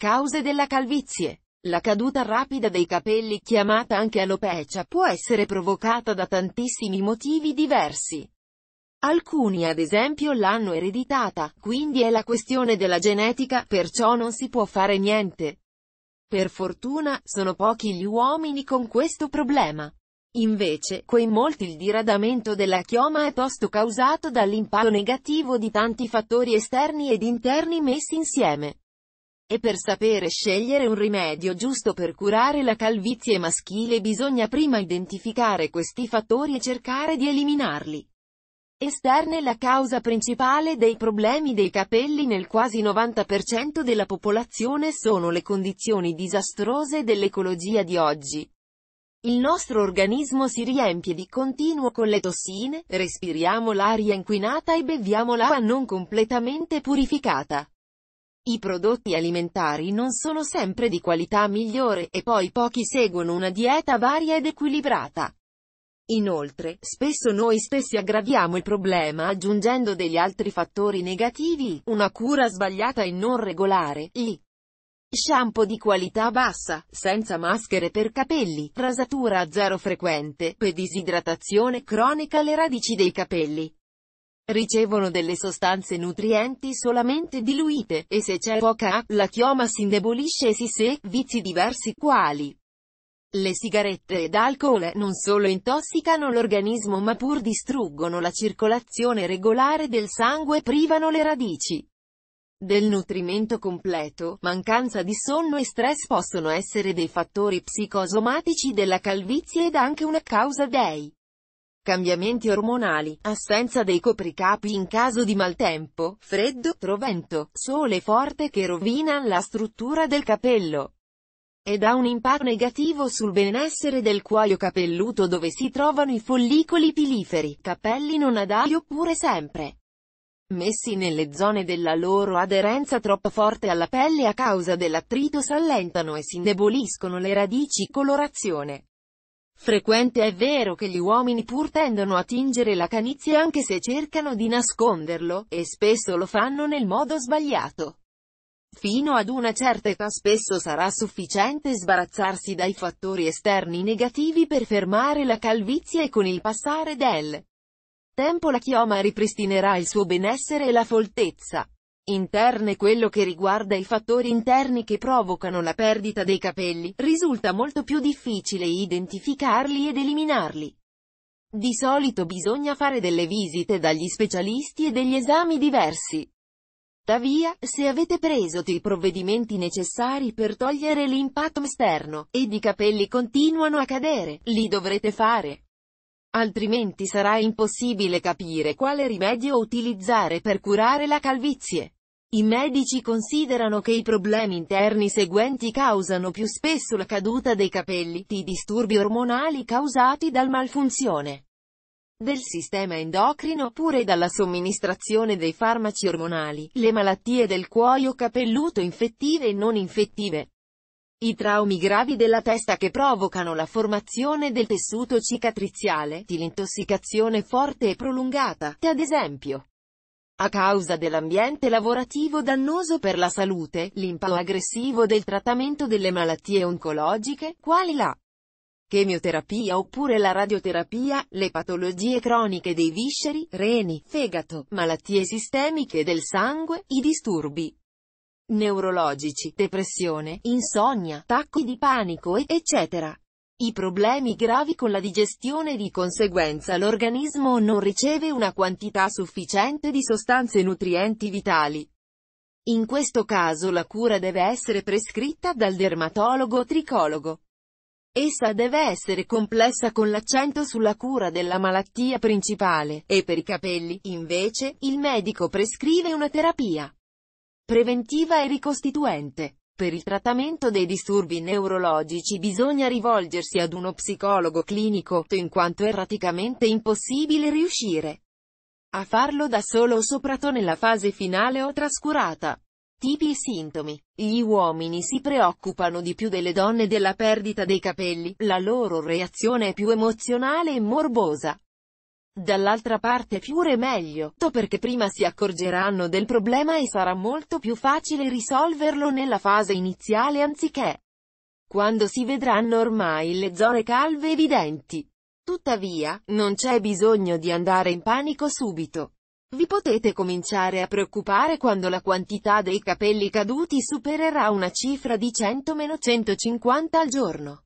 Cause della calvizie. La caduta rapida dei capelli chiamata anche alopecia può essere provocata da tantissimi motivi diversi. Alcuni ad esempio l'hanno ereditata, quindi è la questione della genetica, perciò non si può fare niente. Per fortuna, sono pochi gli uomini con questo problema. Invece, quei molti il diradamento della chioma è posto causato dall'impatto negativo di tanti fattori esterni ed interni messi insieme. E per sapere scegliere un rimedio giusto per curare la calvizie maschile bisogna prima identificare questi fattori e cercare di eliminarli. Esterne la causa principale dei problemi dei capelli nel quasi 90% della popolazione sono le condizioni disastrose dell'ecologia di oggi. Il nostro organismo si riempie di continuo con le tossine, respiriamo l'aria inquinata e beviamo l'aria non completamente purificata. I prodotti alimentari non sono sempre di qualità migliore, e poi pochi seguono una dieta varia ed equilibrata. Inoltre, spesso noi stessi aggraviamo il problema aggiungendo degli altri fattori negativi, una cura sbagliata e non regolare, gli shampoo di qualità bassa, senza maschere per capelli, rasatura a zero frequente, pedisidratazione cronica alle radici dei capelli ricevono delle sostanze nutrienti solamente diluite, e se c'è poca A, la chioma si indebolisce e si se, vizi diversi quali le sigarette ed alcol non solo intossicano l'organismo ma pur distruggono la circolazione regolare del sangue e privano le radici del nutrimento completo, mancanza di sonno e stress possono essere dei fattori psicosomatici della calvizie ed anche una causa dei cambiamenti ormonali, assenza dei copricapi in caso di maltempo, freddo, trovento, sole forte che rovina la struttura del capello ed ha un impatto negativo sul benessere del cuoio capelluto dove si trovano i follicoli piliferi, capelli non adali oppure sempre messi nelle zone della loro aderenza troppo forte alla pelle a causa dell'attrito s'allentano e si indeboliscono le radici colorazione Frequente è vero che gli uomini pur tendono a tingere la canizia anche se cercano di nasconderlo, e spesso lo fanno nel modo sbagliato. Fino ad una certa età spesso sarà sufficiente sbarazzarsi dai fattori esterni negativi per fermare la calvizie e con il passare del tempo la chioma ripristinerà il suo benessere e la foltezza interne quello che riguarda i fattori interni che provocano la perdita dei capelli, risulta molto più difficile identificarli ed eliminarli. Di solito bisogna fare delle visite dagli specialisti e degli esami diversi. Tuttavia, se avete preso i provvedimenti necessari per togliere l'impatto esterno, ed i capelli continuano a cadere, li dovrete fare. Altrimenti sarà impossibile capire quale rimedio utilizzare per curare la calvizie. I medici considerano che i problemi interni seguenti causano più spesso la caduta dei capelli, i disturbi ormonali causati dal malfunzione del sistema endocrino oppure dalla somministrazione dei farmaci ormonali, le malattie del cuoio capelluto infettive e non infettive, i traumi gravi della testa che provocano la formazione del tessuto cicatriziale, di l'intossicazione forte e prolungata, ad esempio. A causa dell'ambiente lavorativo dannoso per la salute, l'impatto aggressivo del trattamento delle malattie oncologiche, quali la chemioterapia oppure la radioterapia, le patologie croniche dei visceri, reni, fegato, malattie sistemiche del sangue, i disturbi neurologici, depressione, insonnia, attacchi di panico e eccetera. I problemi gravi con la digestione di conseguenza l'organismo non riceve una quantità sufficiente di sostanze nutrienti vitali. In questo caso la cura deve essere prescritta dal dermatologo o tricologo. Essa deve essere complessa con l'accento sulla cura della malattia principale, e per i capelli, invece, il medico prescrive una terapia preventiva e ricostituente. Per il trattamento dei disturbi neurologici bisogna rivolgersi ad uno psicologo clinico, in quanto è praticamente impossibile riuscire a farlo da solo o soprattutto nella fase finale o trascurata. Tipi e sintomi. Gli uomini si preoccupano di più delle donne della perdita dei capelli, la loro reazione è più emozionale e morbosa. Dall'altra parte più meglio, to perché prima si accorgeranno del problema e sarà molto più facile risolverlo nella fase iniziale anziché quando si vedranno ormai le zone calve evidenti. Tuttavia, non c'è bisogno di andare in panico subito. Vi potete cominciare a preoccupare quando la quantità dei capelli caduti supererà una cifra di 100-150 al giorno.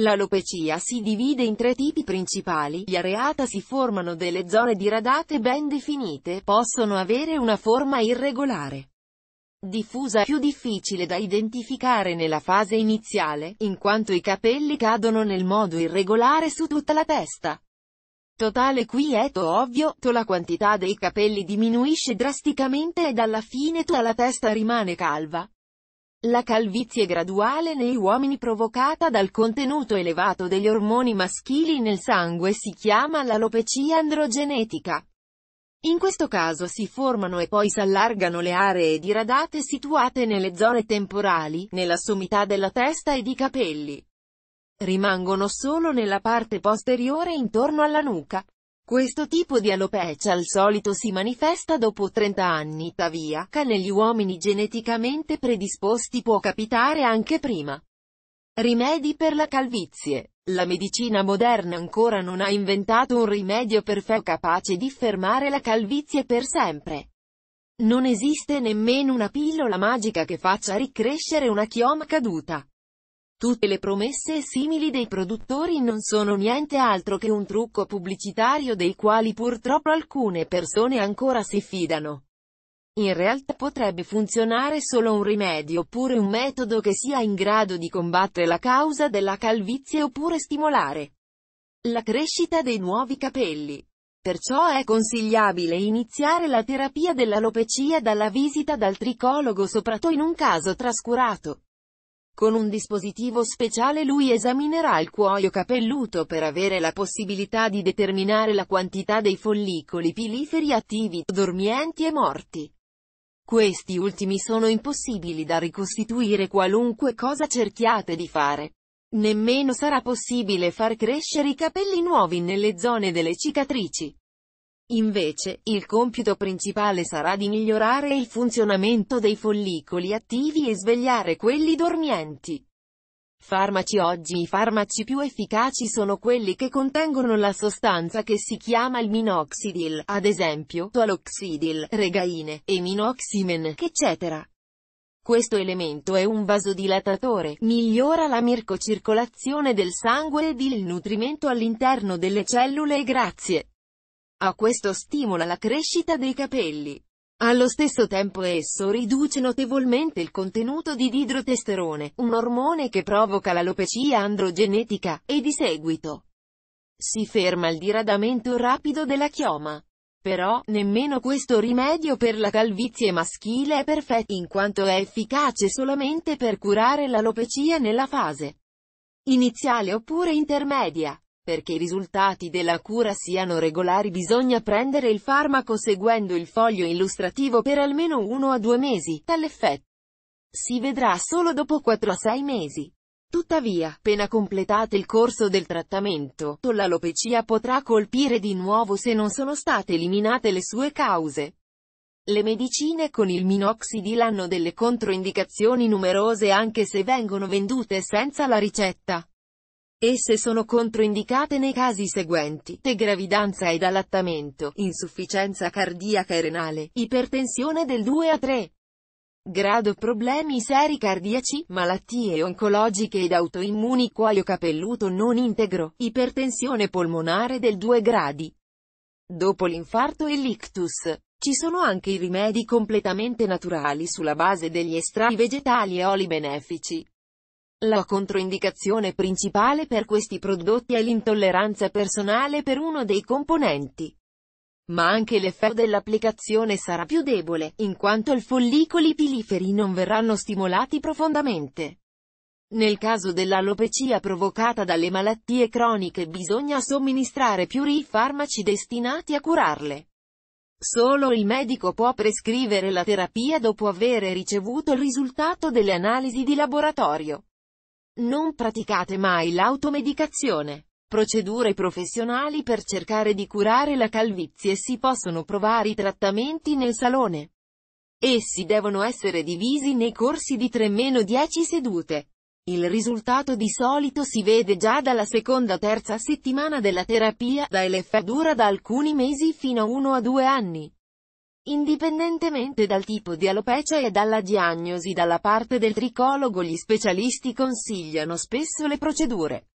L'alopecia si divide in tre tipi principali, gli areata si formano delle zone diradate ben definite, possono avere una forma irregolare, diffusa più difficile da identificare nella fase iniziale, in quanto i capelli cadono nel modo irregolare su tutta la testa. Totale qui è to ovvio, to la quantità dei capelli diminuisce drasticamente ed alla fine to la testa rimane calva. La calvizie graduale nei uomini provocata dal contenuto elevato degli ormoni maschili nel sangue si chiama l'alopecia androgenetica. In questo caso si formano e poi si allargano le aree diradate situate nelle zone temporali, nella sommità della testa e di capelli. Rimangono solo nella parte posteriore intorno alla nuca. Questo tipo di alopecia al solito si manifesta dopo 30 anni, tuttavia, che negli uomini geneticamente predisposti può capitare anche prima. Rimedi per la calvizie. La medicina moderna ancora non ha inventato un rimedio perfetto capace di fermare la calvizie per sempre. Non esiste nemmeno una pillola magica che faccia ricrescere una chioma caduta. Tutte le promesse simili dei produttori non sono niente altro che un trucco pubblicitario dei quali purtroppo alcune persone ancora si fidano. In realtà potrebbe funzionare solo un rimedio oppure un metodo che sia in grado di combattere la causa della calvizie oppure stimolare la crescita dei nuovi capelli. Perciò è consigliabile iniziare la terapia dell'alopecia dalla visita dal tricologo soprattutto in un caso trascurato. Con un dispositivo speciale lui esaminerà il cuoio capelluto per avere la possibilità di determinare la quantità dei follicoli piliferi attivi, dormienti e morti. Questi ultimi sono impossibili da ricostituire qualunque cosa cerchiate di fare. Nemmeno sarà possibile far crescere i capelli nuovi nelle zone delle cicatrici. Invece, il compito principale sarà di migliorare il funzionamento dei follicoli attivi e svegliare quelli dormienti. Farmaci Oggi i farmaci più efficaci sono quelli che contengono la sostanza che si chiama il minoxidil, ad esempio, toloxidil, regaine, e minoximen, eccetera. Questo elemento è un vasodilatatore, migliora la mircocircolazione del sangue ed il nutrimento all'interno delle cellule grazie a questo stimola la crescita dei capelli. Allo stesso tempo esso riduce notevolmente il contenuto di idrotesterone, un ormone che provoca l'alopecia androgenetica, e di seguito si ferma il diradamento rapido della chioma. Però, nemmeno questo rimedio per la calvizie maschile è perfetto in quanto è efficace solamente per curare l'alopecia nella fase iniziale oppure intermedia. Perché i risultati della cura siano regolari bisogna prendere il farmaco seguendo il foglio illustrativo per almeno 1 a 2 mesi, effetto Si vedrà solo dopo 4 a 6 mesi. Tuttavia, appena completate il corso del trattamento, l'alopecia potrà colpire di nuovo se non sono state eliminate le sue cause. Le medicine con il minoxidil hanno delle controindicazioni numerose anche se vengono vendute senza la ricetta. Esse sono controindicate nei casi seguenti, te gravidanza ed allattamento, insufficienza cardiaca e renale, ipertensione del 2 a 3 grado problemi seri cardiaci, malattie oncologiche ed autoimmuni cuoio capelluto non integro, ipertensione polmonare del 2 gradi. Dopo l'infarto e l'ictus. Ci sono anche i rimedi completamente naturali sulla base degli estratti vegetali e oli benefici. La controindicazione principale per questi prodotti è l'intolleranza personale per uno dei componenti. Ma anche l'effetto dell'applicazione sarà più debole, in quanto i follicoli piliferi non verranno stimolati profondamente. Nel caso dell'alopecia provocata dalle malattie croniche bisogna somministrare più i farmaci destinati a curarle. Solo il medico può prescrivere la terapia dopo aver ricevuto il risultato delle analisi di laboratorio. Non praticate mai l'automedicazione. Procedure professionali per cercare di curare la calvizie si possono provare i trattamenti nel salone. Essi devono essere divisi nei corsi di 3-10 sedute. Il risultato di solito si vede già dalla seconda terza settimana della terapia, da l'effetto dura da alcuni mesi fino a 1 a 2 anni. Indipendentemente dal tipo di alopecia e dalla diagnosi dalla parte del tricologo gli specialisti consigliano spesso le procedure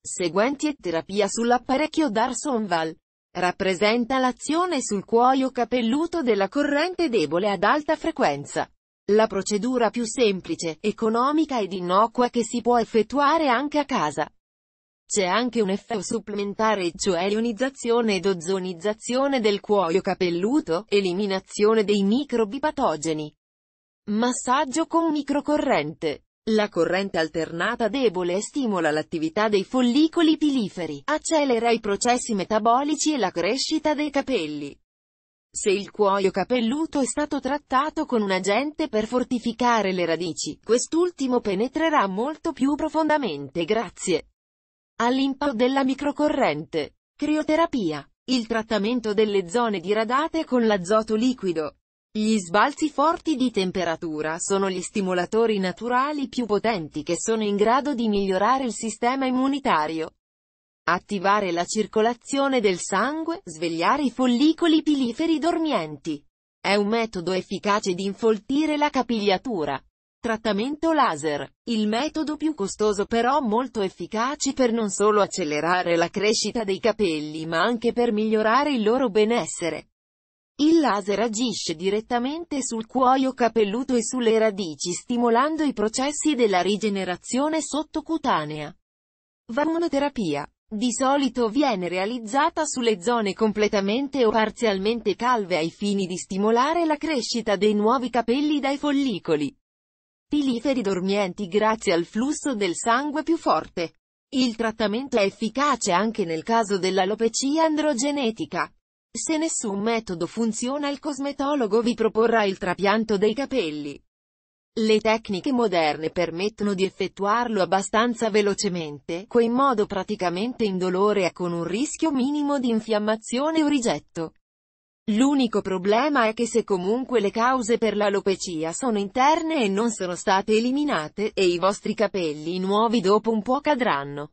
seguenti e terapia sull'apparecchio Darson-Val. Rappresenta l'azione sul cuoio capelluto della corrente debole ad alta frequenza. La procedura più semplice, economica ed innocua che si può effettuare anche a casa. C'è anche un effetto supplementare cioè ionizzazione ed ozonizzazione del cuoio capelluto, eliminazione dei microbi patogeni. Massaggio con microcorrente. La corrente alternata debole stimola l'attività dei follicoli piliferi, accelera i processi metabolici e la crescita dei capelli. Se il cuoio capelluto è stato trattato con un agente per fortificare le radici, quest'ultimo penetrerà molto più profondamente grazie all'input della microcorrente. Crioterapia. Il trattamento delle zone diradate con l'azoto liquido. Gli sbalzi forti di temperatura sono gli stimolatori naturali più potenti che sono in grado di migliorare il sistema immunitario, attivare la circolazione del sangue, svegliare i follicoli piliferi dormienti. È un metodo efficace di infoltire la capigliatura, Trattamento laser. Il metodo più costoso però molto efficace per non solo accelerare la crescita dei capelli ma anche per migliorare il loro benessere. Il laser agisce direttamente sul cuoio capelluto e sulle radici stimolando i processi della rigenerazione sottocutanea. Vamonoterapia. Di solito viene realizzata sulle zone completamente o parzialmente calve ai fini di stimolare la crescita dei nuovi capelli dai follicoli. Piliferi dormienti grazie al flusso del sangue più forte. Il trattamento è efficace anche nel caso dell'alopecia androgenetica. Se nessun metodo funziona il cosmetologo vi proporrà il trapianto dei capelli. Le tecniche moderne permettono di effettuarlo abbastanza velocemente, in modo praticamente indolore e con un rischio minimo di infiammazione o rigetto. L'unico problema è che se comunque le cause per l'alopecia sono interne e non sono state eliminate, e i vostri capelli nuovi dopo un po' cadranno.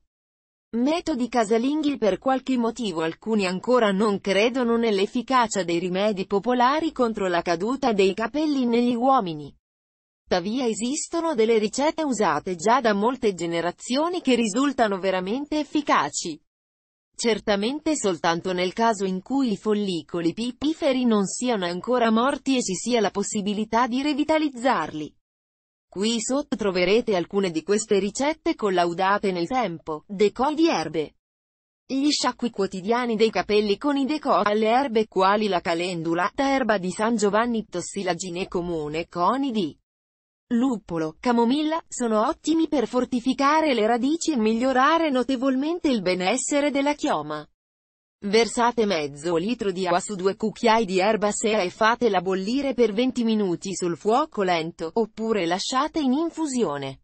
Metodi casalinghi Per qualche motivo alcuni ancora non credono nell'efficacia dei rimedi popolari contro la caduta dei capelli negli uomini. Tuttavia esistono delle ricette usate già da molte generazioni che risultano veramente efficaci. Certamente soltanto nel caso in cui i follicoli pipiferi non siano ancora morti e ci sia la possibilità di revitalizzarli. Qui sotto troverete alcune di queste ricette collaudate nel tempo, decò di erbe. Gli sciacqui quotidiani dei capelli con i decò alle erbe quali la calendula, erba di San Giovanni Tossilagine comune coni di luppolo, camomilla, sono ottimi per fortificare le radici e migliorare notevolmente il benessere della chioma. Versate mezzo litro di acqua su due cucchiai di erba sea e fatela bollire per 20 minuti sul fuoco lento, oppure lasciate in infusione.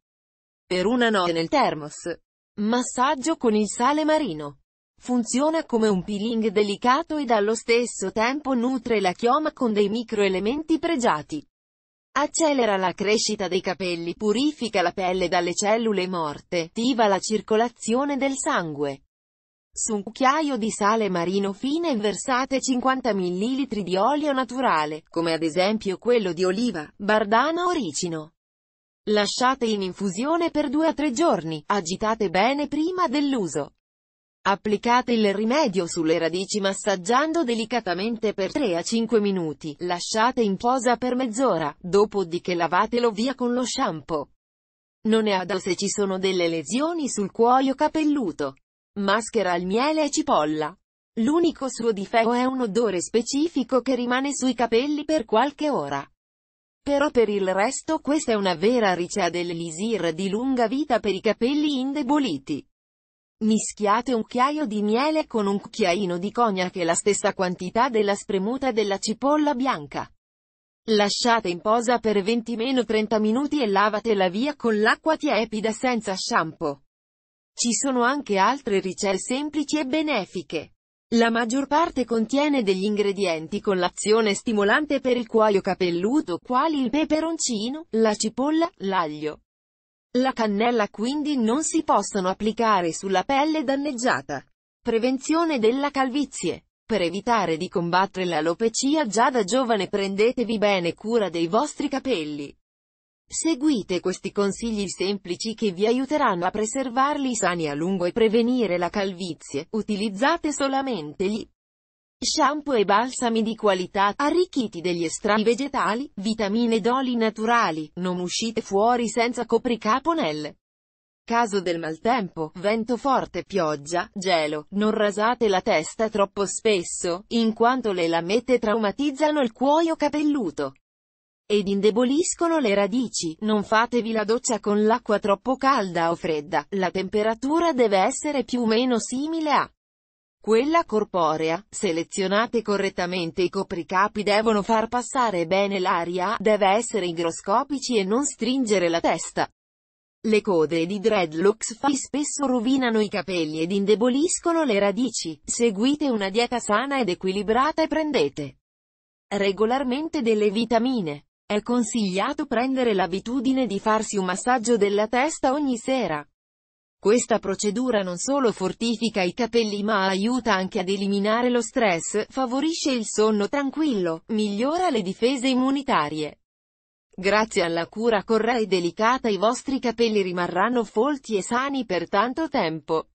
Per una notte nel thermos. Massaggio con il sale marino. Funziona come un peeling delicato ed allo stesso tempo nutre la chioma con dei microelementi pregiati. Accelera la crescita dei capelli, purifica la pelle dalle cellule morte, attiva la circolazione del sangue. Su un cucchiaio di sale marino fine versate 50 ml di olio naturale, come ad esempio quello di oliva, bardana o ricino. Lasciate in infusione per 2-3 giorni, agitate bene prima dell'uso. Applicate il rimedio sulle radici massaggiando delicatamente per 3 a 5 minuti, lasciate in posa per mezz'ora, dopodiché lavatelo via con lo shampoo. Non è ada se ci sono delle lesioni sul cuoio capelluto. Maschera al miele e cipolla. L'unico suo difetto è un odore specifico che rimane sui capelli per qualche ora. Però per il resto questa è una vera ricea dell'elisir di lunga vita per i capelli indeboliti. Mischiate un cucchiaio di miele con un cucchiaino di cognac e la stessa quantità della spremuta della cipolla bianca. Lasciate in posa per 20-30 minuti e lavatela via con l'acqua tiepida senza shampoo. Ci sono anche altre ricette semplici e benefiche. La maggior parte contiene degli ingredienti con l'azione stimolante per il cuoio capelluto quali il peperoncino, la cipolla, l'aglio, la cannella quindi non si possono applicare sulla pelle danneggiata. Prevenzione della calvizie. Per evitare di combattere l'alopecia già da giovane prendetevi bene cura dei vostri capelli. Seguite questi consigli semplici che vi aiuteranno a preservarli sani a lungo e prevenire la calvizie. Utilizzate solamente gli Shampoo e balsami di qualità, arricchiti degli estratti vegetali, vitamine ed oli naturali, non uscite fuori senza copricapo nel caso del maltempo, vento forte, pioggia, gelo, non rasate la testa troppo spesso, in quanto le lamette traumatizzano il cuoio capelluto ed indeboliscono le radici. Non fatevi la doccia con l'acqua troppo calda o fredda, la temperatura deve essere più o meno simile a quella corporea, selezionate correttamente i copricapi devono far passare bene l'aria, deve essere igroscopici e non stringere la testa. Le code di dreadlocks fai spesso rovinano i capelli ed indeboliscono le radici, seguite una dieta sana ed equilibrata e prendete regolarmente delle vitamine. È consigliato prendere l'abitudine di farsi un massaggio della testa ogni sera. Questa procedura non solo fortifica i capelli ma aiuta anche ad eliminare lo stress, favorisce il sonno tranquillo, migliora le difese immunitarie. Grazie alla cura correa e delicata i vostri capelli rimarranno folti e sani per tanto tempo.